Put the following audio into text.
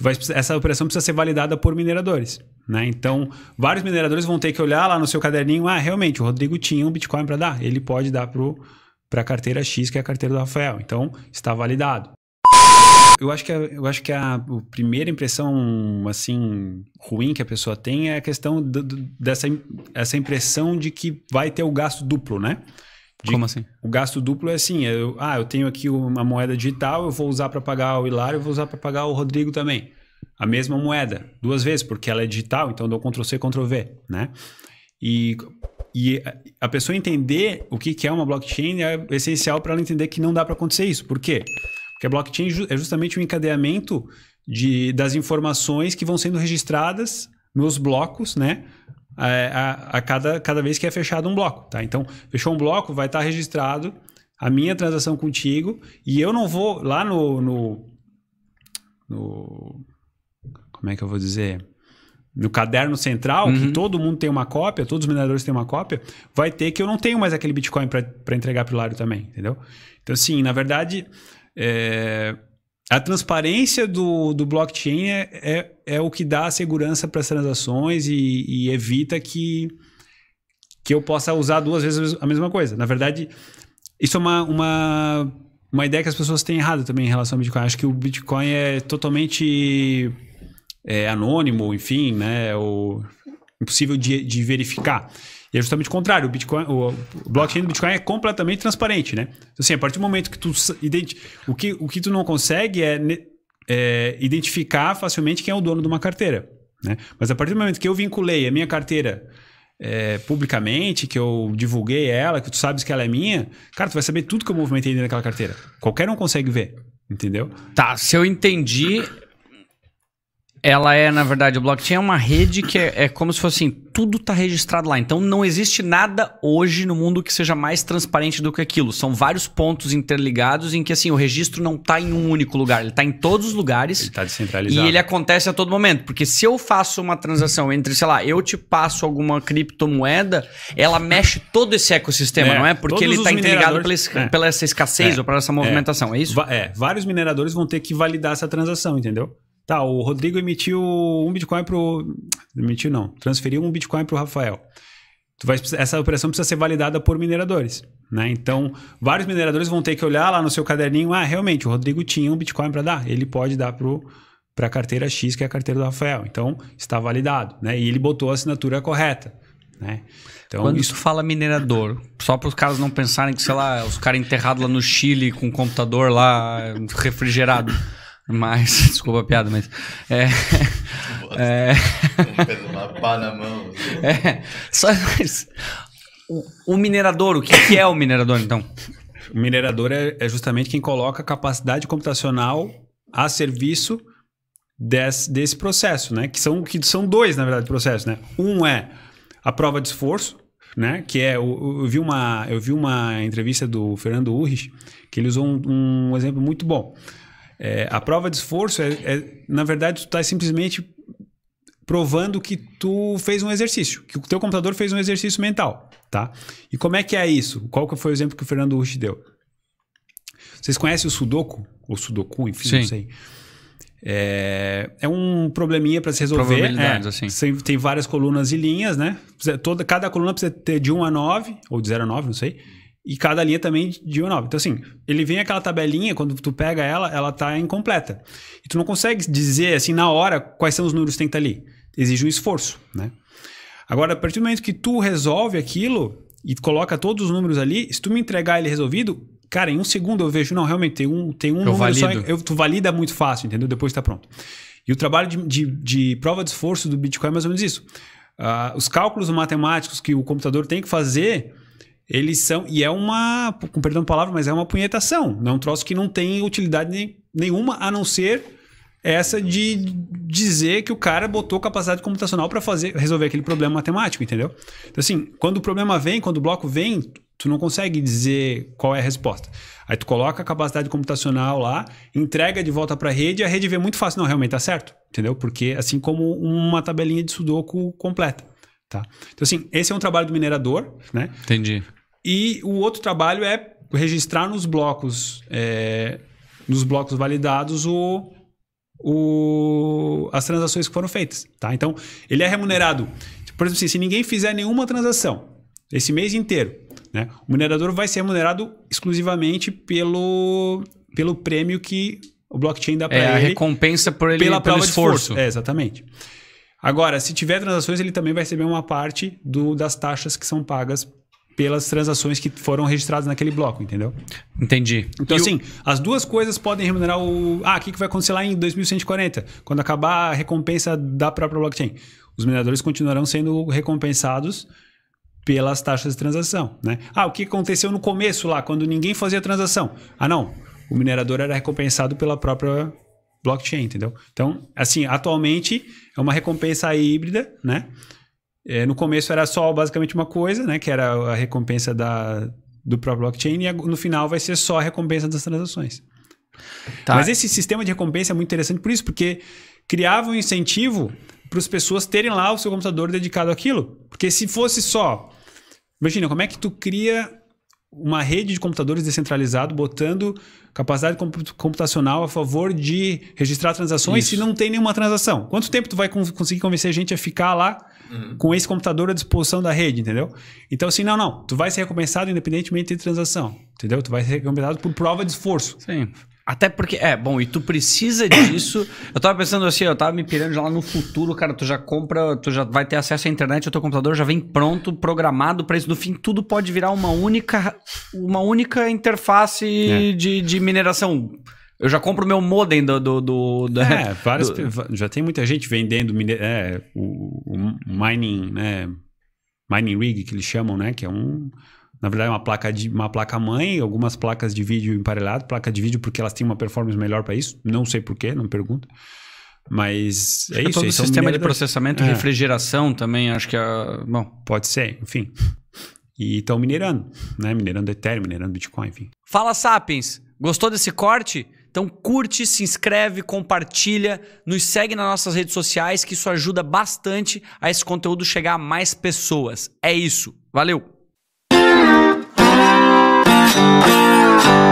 tu vai, essa operação precisa ser validada por mineradores. Né? Então, vários mineradores vão ter que olhar lá no seu caderninho, ah, realmente, o Rodrigo tinha um Bitcoin para dar, ele pode dar para a carteira X, que é a carteira do Rafael. Então, está validado. Eu acho que, a, eu acho que a, a, primeira impressão assim ruim que a pessoa tem é a questão do, do, dessa essa impressão de que vai ter o gasto duplo, né? De, Como assim? O gasto duplo é assim: é eu, ah, eu tenho aqui uma moeda digital, eu vou usar para pagar o Hilário, eu vou usar para pagar o Rodrigo também. A mesma moeda, duas vezes, porque ela é digital, então eu dou Ctrl C, Ctrl V, né? E, e a pessoa entender o que é uma blockchain é essencial para ela entender que não dá para acontecer isso. Por quê? Porque a blockchain é justamente o um encadeamento de, das informações que vão sendo registradas nos blocos, né? a, a, a, cada, cada vez que é fechado um bloco, tá? Então, fechou um bloco, vai estar tá registrado a minha transação contigo e eu não vou lá no, no, no como é que eu vou dizer? No caderno central, uhum. que todo mundo tem uma cópia, todos os mineradores têm uma cópia, vai ter que eu não tenho mais aquele Bitcoin para entregar para o Lário também, entendeu? Então, assim, na verdade, é, a transparência do, do blockchain é, é, é o que dá segurança para as transações e, e, evita que, que eu possa usar duas vezes a mesma coisa. Na verdade, isso é uma, uma, uma ideia que as pessoas têm errada também em relação ao Bitcoin. Acho que o Bitcoin é totalmente é, anônimo, enfim, né? Ou impossível de, de verificar. E é justamente o contrário, o Bitcoin, o blockchain do Bitcoin é completamente transparente, né? Então, assim, a partir do momento que tu o que o que tu não consegue é, é identificar facilmente quem é o dono de uma carteira, né? Mas a partir do momento que eu vinculei a minha carteira é, publicamente, que eu divulguei ela, que tu sabes que ela é minha, cara, tu vai saber tudo que eu movimentei dentro daquela carteira. Qualquer um consegue ver, entendeu? Tá, se eu entendi, ela é, na verdade, o blockchain é uma rede que é, é como se fosse assim, tudo está registrado lá. Então não existe nada hoje no mundo que seja mais transparente do que aquilo. São vários pontos interligados em que assim o registro não está em um único lugar, ele está em todos os lugares. Ele está descentralizado. E ele acontece a todo momento, porque se eu faço uma transação entre, sei lá, eu te passo alguma criptomoeda, ela mexe todo esse ecossistema, é, não é? Porque ele está interligado pela, é, pela, essa escassez é. ou pela essa movimentação, é, isso? É, vários mineradores vão ter que validar essa transação, entendeu? Tá, o Rodrigo emitiu um Bitcoin pro. Emitiu não, transferiu um Bitcoin pro Rafael. Tu vai, essa operação precisa ser validada por mineradores. Né? Então, vários mineradores vão ter que olhar lá no seu caderninho: ah, realmente, o Rodrigo tinha um Bitcoin para dar, ele pode dar para a carteira X, que é a carteira do Rafael. Então, está validado. Né? E ele botou a assinatura correta. Né? Então, Quando isso fala minerador, só para os caras não pensarem que, sei lá, os caras enterrados lá no Chile com um computador lá refrigerado. Mas, desculpa a piada, mas. É, é, uma pá na mão. Assim. É, só, mas, o, o, minerador, o que, que, é o minerador, então? O minerador é, é justamente quem coloca a capacidade computacional a serviço desse, desse processo, né? Que são, que são dois, na verdade, processos, né? Um é a prova de esforço, né? Que é, eu, eu, vi uma, eu vi uma entrevista do Fernando Urris que ele usou um, um exemplo muito bom. É, a prova de esforço é, é na verdade, tu está simplesmente provando que tu fez um exercício, que o teu computador fez um exercício mental, tá? E como é que é isso? Qual que foi o exemplo que o Fernando Rush deu? Vocês conhecem o Sudoku? Ou Sudoku, enfim, Sim. não sei. É, é um probleminha para se resolver. Probabilidades, é, assim. Tem várias colunas e linhas, né? Toda, cada coluna precisa ter de 1 a 9, ou de 0 a 9, não sei e cada linha também de 1 a 9. Então, assim, ele vem aquela tabelinha, quando tu pega ela, ela tá incompleta. E tu não consegue dizer, assim, na hora, quais são os números que tem que estar tá ali. Exige um esforço, né? Agora, a partir do momento que tu resolve aquilo e coloca todos os números ali, se tu me entregar ele resolvido, cara, em um segundo eu vejo, não, realmente, tem um, tem um eu número valido. só. Eu, tu valida muito fácil, entendeu? Depois está pronto. E o trabalho de, de, de prova de esforço do Bitcoin é mais ou menos isso. Uh, os cálculos matemáticos que o computador tem que fazer eles são. E é uma. Com perdão a palavra, mas é uma punhetação. É um troço que não tem utilidade nem, nenhuma, a não ser essa de dizer que o cara botou capacidade computacional para fazer resolver aquele problema matemático, entendeu? Então, assim, quando o problema vem, quando o bloco vem, tu não consegue dizer qual é a resposta. Aí tu coloca a capacidade computacional lá, entrega de volta para a rede, e a rede vê muito fácil, não, realmente tá certo, entendeu? Porque assim como uma tabelinha de sudoku completa, tá? Então, assim, esse é um trabalho do minerador, né? Entendi. E o outro trabalho é registrar nos blocos, é, nos blocos validados o, o, as transações que foram feitas. Tá? Então, ele é remunerado. Por exemplo, assim, se ninguém fizer nenhuma transação esse mês inteiro, né, o minerador vai ser remunerado exclusivamente pelo, pelo prêmio que o blockchain dá para é, ele. É a recompensa por ele, pela pelo esforço. esforço. É, exatamente. Exatamente. Agora, se tiver transações, ele também vai receber uma parte do, das taxas que são pagas pelas transações que foram registradas naquele bloco, entendeu? Entendi. Então, e assim, o... as duas coisas podem remunerar o. Ah, o que vai acontecer lá em 2140, quando acabar a recompensa da própria blockchain? Os mineradores continuarão sendo recompensados pelas taxas de transação, né? Ah, o que aconteceu no começo lá, quando ninguém fazia transação? Ah, não. O minerador era recompensado pela própria blockchain, entendeu? Então, assim, atualmente é uma recompensa híbrida, né? É, no começo era só basicamente uma coisa, né? Que era a recompensa da, do próprio blockchain, e no final vai ser só a recompensa das transações. Tá. Mas esse sistema de recompensa é muito interessante por isso, porque criava um incentivo para as pessoas terem lá o seu computador dedicado àquilo. Porque se fosse só. Imagina, como é que tu cria uma rede de computadores descentralizado botando capacidade computacional a favor de registrar transações Isso. se não tem nenhuma transação. Quanto tempo tu vai conseguir convencer a gente a ficar lá uhum. com esse computador à disposição da rede, entendeu? Então assim, não, não, tu vai ser recompensado independentemente de transação, entendeu? Tu vai ser recompensado por prova de esforço. Sim. Até porque, é, bom, e tu precisa disso. Eu tava pensando assim, eu tava me pirando lá no futuro, cara, tu já compra, tu já vai ter acesso à internet, o teu computador já vem pronto, programado para isso. No fim, tudo pode virar uma única, uma única interface é. de, de mineração. Eu já compro meu modem do. do, do, é, do é, do, já tem muita gente vendendo é, o, o mining, né? Mining rig, que eles chamam, né? Que é um na verdade, uma placa de uma placa mãe, algumas placas de vídeo emparelhado, placa de vídeo porque elas têm uma performance melhor para isso, não sei porquê, não pergunta. Mas acho é isso. Todo o sistema de processamento, é. refrigeração também, acho que é bom. Pode ser, enfim. E estão minerando, né? Minerando Ethereum, minerando Bitcoin, enfim. Fala Sapiens, gostou desse corte? Então curte, se inscreve, compartilha, nos segue nas nossas redes sociais, que isso ajuda bastante a esse conteúdo chegar a mais pessoas. É isso. Valeu! Thank you.